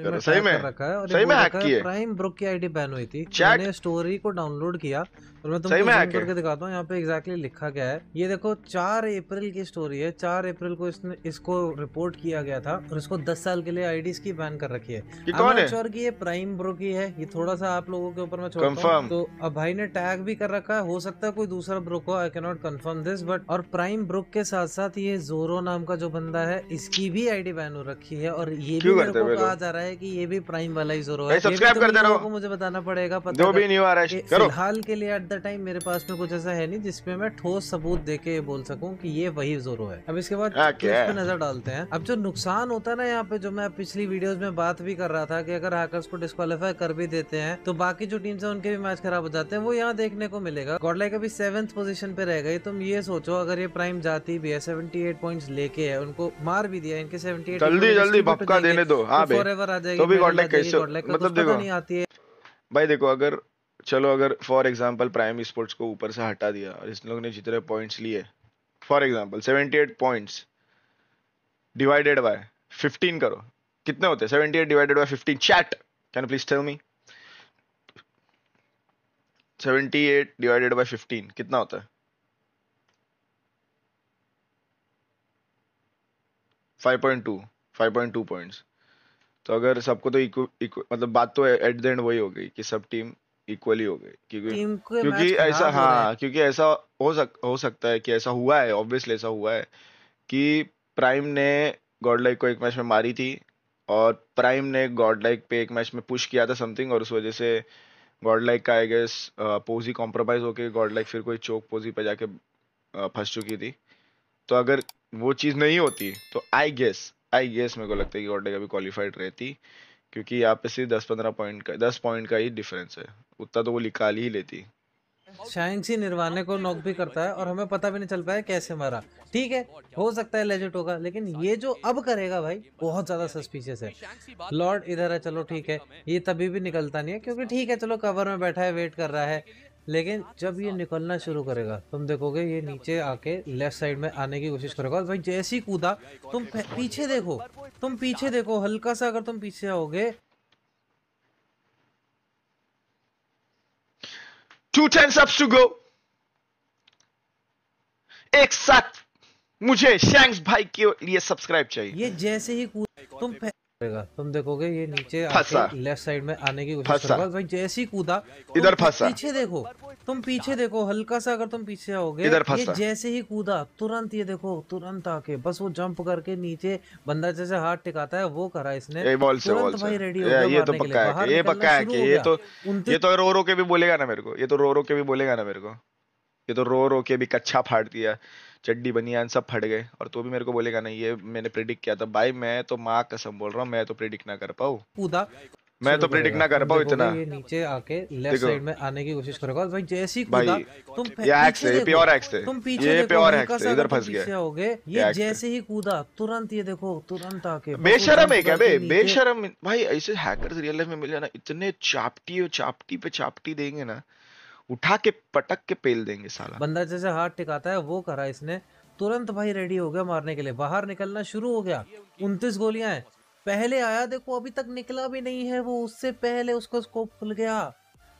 सही में रखा है और सही में हैक किया प्राइम ब्रुक की आईडी बैन हुई थी मैंने स्टोरी को डाउनलोड किया और मैं तुमको करके दिखाता हूँ यहाँ पे एग्जैक्टली लिखा गया है ये देखो चार अप्रैल की स्टोरी है चार अप्रैल को इसने इसको रिपोर्ट किया गया था और इसको दस साल के लिए आईडी की बैन कर रखी है श्योर की ये प्राइम ब्रो की है ये थोड़ा सा आप लोगों के ऊपर मैं छोड़ता हूँ तो अब भाई ने टैग भी कर रखा है हो सकता है कोई दूसरा ब्रोक हो I cannot confirm this but और प्राइम ब्रोक के साथ साथ ये जोरो नाम का जो बंदा है इसकी भी डी बैन हो रखी है और ये भी कहा जा रहा है रहा है कि ये भी प्राइम वाला ही जोरो है सब्सक्राइब करते रहो को मुझे बताना पड़ेगा पता जो भी नहीं आ रहा है करो फिलहाल के लिए एट द टाइम मेरे पास में कुछ ऐसा है नहीं जिसमें मैं ठोस सबूत देके बोल सकूं कि ये वही जोरो है अब इसके बाद पे नजर डालते हैं अब जो नुकसान होता है ना यहाँ पे जो मैं पिछली वीडियो में बात भी कर रहा था की अगर हैकर्स को डिस्कालीफाई कर भी देते हैं तो बाकी जो टीम है उनके भी मैच खराब हो जाते हैं वो यहाँ देखने को मिलेगा गॉडलाइक अभी सेवंथ पोजिशन पे रह गए तुम ये सोचो अगर ये प्राइम जाती भी है 78 पॉइंट्स लेके है उनको मार भी दिया इनके 78 जल्दी जल्दी देने दो हाँ फॉरएवर तो आ जाएगी तो भी गॉडलाइक कैसे मतलब तो तो देखो नहीं आती है भाई देखो अगर चलो अगर फॉर एग्जांपल प्राइम स्पोर्ट्स को ऊपर से हटा दिया और इस लोग ने जितने पॉइंट्स लिए for example 78 points divided by 15 करो कितने होते seventy eight divided by 15 chat can please tell me 78 divided by 15 कितना होता है 5.2 5.2 पॉइंट्स तो अगर सबको तो इक्व, मतलब बात तो एट द एंड वही हो गई कि सब टीम इक्वली हो गई क्योंकि क्योंकि ऐसा हाँ क्योंकि ऐसा हो सक हो सकता है कि ऐसा हुआ है ऑब्वियसली ऐसा हुआ है कि प्राइम ने गॉडलाइक को एक मैच में मारी थी और प्राइम ने गॉडलाइक पे एक मैच में पुश किया था समथिंग और उस वजह से गॉडलाइक का आई गेस पोजी कॉम्प्रोमाइज होके गॉडलाइक फिर कोई चौक पोजी पे जाके फंस चुकी थी तो अगर वो चीज़ नहीं होती तो आई गेस आई गेस मेरे को लगता है कि ओडेगा भी क्वालिफाइड रहती क्योंकि यहाँ पे सिर्फ दस पंद्रह पॉइंट का दस पॉइंट का ही डिफरेंस है उतना तो वो निकाल ही लेती शाइंस निर्वाणे को नॉक भी करता है और हमें पता भी नहीं चल पाया कैसे मारा ठीक है हो सकता है लेजेंड होगा लेकिन ये जो अब करेगा भाई बहुत ज्यादा सस्पिशियस है लॉर्ड इधर है चलो ठीक है ये तभी भी निकलता नहीं है क्योंकि ठीक है चलो कवर में बैठा है वेट कर रहा है लेकिन जब ये निकलना शुरू करेगा तुम देखोगे ये नीचे आके लेफ्ट साइड में आने की कोशिश करेगा और भाई जैसे ही कूदा तुम पीछे देखो तुम पीछे देखो हल्का सा अगर तुम पीछे आओगे two ten subs to go एक साथ मुझे शैंक्स भाई के लिए सब्सक्राइब चाहिए ये जैसे ही कूद तुम करेगा तुम देखोगे ये नीचे लेफ्ट साइड में आने की कोशिश करेगा भाई जैसे ही कूदा इधर फंसा पीछे देखो तुम पीछे देखो हल्का सा अगर तुम पीछे आओगे ये जैसे ही कूदा तुरंत ये देखो तुरंत आके बस वो जंप करके नीचे बंदा जैसे हाथ टिकाता है वो करा इसने रेडी ये तो रो तो, तो रो के भी बोलेगा ना मेरे को ये तो रो रो के भी बोलेगा ना मेरे को ये तो रो रो के भी कच्छा फाड़ दिया चड्डी बनियान सब फट गए और तो भी मेरे को बोलेगा नहीं ये मैंने प्रिडिक्ट किया था भाई मैं तो माँ कसम बोल रहा हूँ मैं तो प्रिडिक्ट ना कर पाऊँ मैं तो प्रिडिक्ट ना कर पाऊँ इतना ये नीचे आके लेफ्ट साइड में आने की कोशिश करेगा भाई जैसे ही कूदा तुम एक्स है प्योर एक्स है तुम पीछे ये प्योर एक्स है इधर मतलब फंस गया हो गए ये जैसे ही कूदा तुरंत ये देखो तुरंत आके बेशरम मतलब है क्या बे बेशरम भाई ऐसे हैकर्स रियल लाइफ में मिल जाना इतने चापटी और चापटी पे चापटी देंगे ना उठा के पटक के पेल देंगे साला बंदा जैसे हाथ टिकाता है वो करा इसने तुरंत भाई रेडी हो गया मारने के लिए बाहर निकलना शुरू हो गया उनतीस गोलियां हैं पहले आया देखो अभी तक निकला भी नहीं है वो उससे पहले उसको स्कोप खुल गया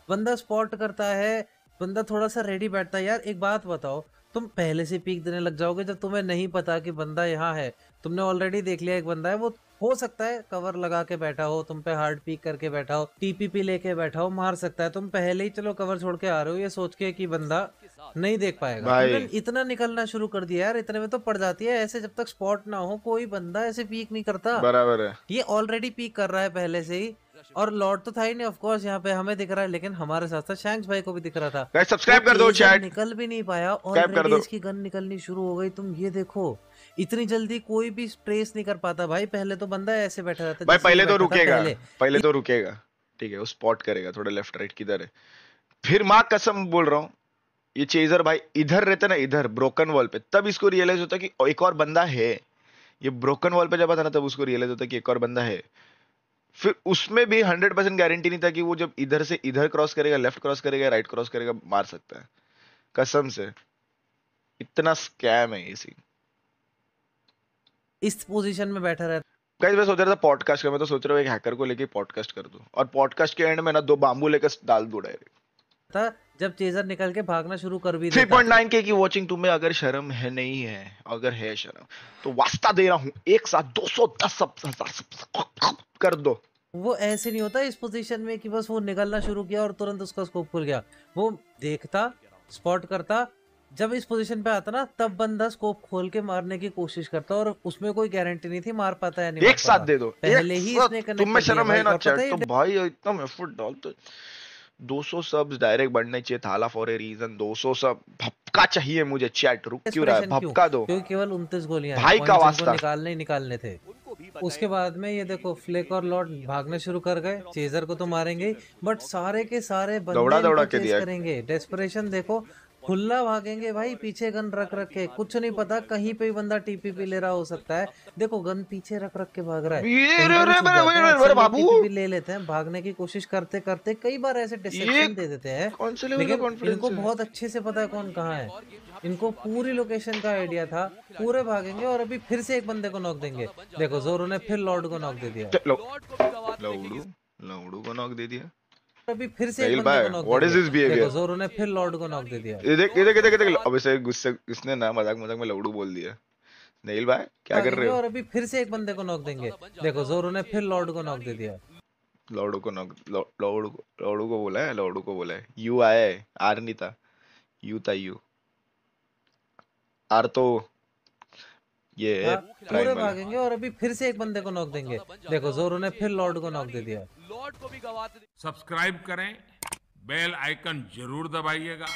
बंदा स्पॉट करता है बंदा थोड़ा सा रेडी बैठता है यार एक बात बताओ तुम पहले से पीक देने लग जाओगे जब तुम्हें नहीं पता कि बंदा यहाँ है तुमने ऑलरेडी देख लिया एक बंदा है वो हो सकता है कवर लगा के बैठा हो तुम पे हार्ड पीक करके बैठा हो टीपीपी लेके बैठा हो मार सकता है तुम पहले ही चलो कवर छोड़ के आ रहे हो ये सोच के कि बंदा नहीं देख पाएगा इतना निकलना शुरू कर दिया यार इतने में तो पड़ जाती है ऐसे जब तक स्पॉट ना हो कोई बंदा ऐसे पीक नहीं करता बराबर है ये ऑलरेडी पीक कर रहा है पहले से ही और लॉर्ड तो था ही नहीं ऑफकोर्स यहाँ पे हमें दिख रहा है लेकिन हमारे साथ साथ शैंक्स भाई को भी दिख रहा था सब्सक्राइब कर दो निकल भी नहीं पाया और इसकी गन निकलनी शुरू हो गई तुम ये देखो इतनी जल्दी कोई भी ट्रेस नहीं कर पाता भाई पहले तो बंदा ऐसे बैठा रहता भाई पहले तो रुकेगा पहले, तो रुकेगा ठीक है वो स्पॉट करेगा थोड़ा लेफ्ट राइट किधर है फिर माँ कसम बोल रहा हूँ ये चेजर भाई इधर रहता ना इधर ब्रोकन वॉल पे तब इसको रियलाइज होता कि एक और बंदा है ये ब्रोकन वॉल पे जब आता ना तब उसको रियलाइज होता कि एक और बंदा है फिर उसमें भी हंड्रेड परसेंट गारंटी नहीं था कि वो जब इधर से इधर क्रॉस करेगा लेफ्ट क्रॉस करेगा राइट क्रॉस करेगा मार सकता है कसम से इतना स्कैम है ये सीन इस पोजीशन में बैठा रहता गाइस मैं सोच रहा था पॉडकास्ट का मैं तो सोच रहा हूँ एक हैकर को लेके पॉडकास्ट कर दूं और पॉडकास्ट के एंड में ना दो बांबू लेकर डाल दू डायरेक्ट था जब चेजर निकल के भागना शुरू कर भी थ्री पॉइंट नाइन के की वॉचिंग तुम्हें अगर शर्म है नहीं है अगर है शर्म तो वास्ता दे रहा हूँ एक साथ दो सौ 210 सब, सब, सब, कर दो वो ऐसे नहीं होता इस पोजीशन में कि बस वो निकलना शुरू किया और तुरंत उसका स्कोप खुल गया वो देखता स्पॉट करता जब इस पोजीशन पे आता ना तब बंदा स्कोप खोल के मारने की कोशिश करता और उसमें कोई गारंटी नहीं थी मार पाता है नहीं एक साथ दे दो पहले ही इसने तुम में शर्म है ना चैट तो भाई इतना एफर्ट डाल तो 200 सब्स डायरेक्ट बढ़ने चाहिए थाला फॉर ए रीजन 200 सब भपका चाहिए मुझे चैट रुक क्यों रहा है भपका दो क्योंकि केवल 29 गोलियां भाई का वास्ता निकालने ही निकालने थे उसके बाद में ये देखो फ्लेक और लॉर्ड भागने शुरू कर गए चेजर को तो मारेंगे बट सारे के सारे बंदे दौड़ा दौड़ा के दिया करेंगे डेस्परेशन देखो खुला भागेंगे भाई पीछे गन रख रख के कुछ नहीं पता कहीं पे भी बंदा टीपी पी ले रहा हो सकता है देखो गन पीछे रख रख के भाग रहा है ले लेते हैं भागने की कोशिश करते करते कई बार ऐसे डिस्ट्रक्शन दे देते हैं इनको बहुत अच्छे से पता है कौन कहाँ है इनको पूरी लोकेशन का आइडिया था पूरे भागेंगे और अभी फिर से एक बंदे को नॉक देंगे देखो जोरो ने फिर लॉर्ड को नॉक दे दिया लौडू को नॉक दे दिया अभी फिर से को व्हाट इज दिस बिहेवियर ने फिर लॉर्ड को नॉक दे दिया ये देख ये देख ये देख देख गुस्से इसने ना मजाक मजाक में बोल दिया भाई क्या हाँ, कर रहे हो और अभी फिर से एक बंदे को नॉक देंगे देखो जोरो ने फिर लॉर्ड को नॉक दे दिया को नॉक को बोला है लौड़ू को बोला है यू आर नहीं था यू था यू आर तो ये हाँ, पूरे भागेंगे और अभी फिर से एक बंदे को नॉक देंगे देखो जोरो ने फिर लॉर्ड को नॉक दे दिया रिकॉर्ड को भी गवाते सब्सक्राइब करें बेल आइकन जरूर दबाइएगा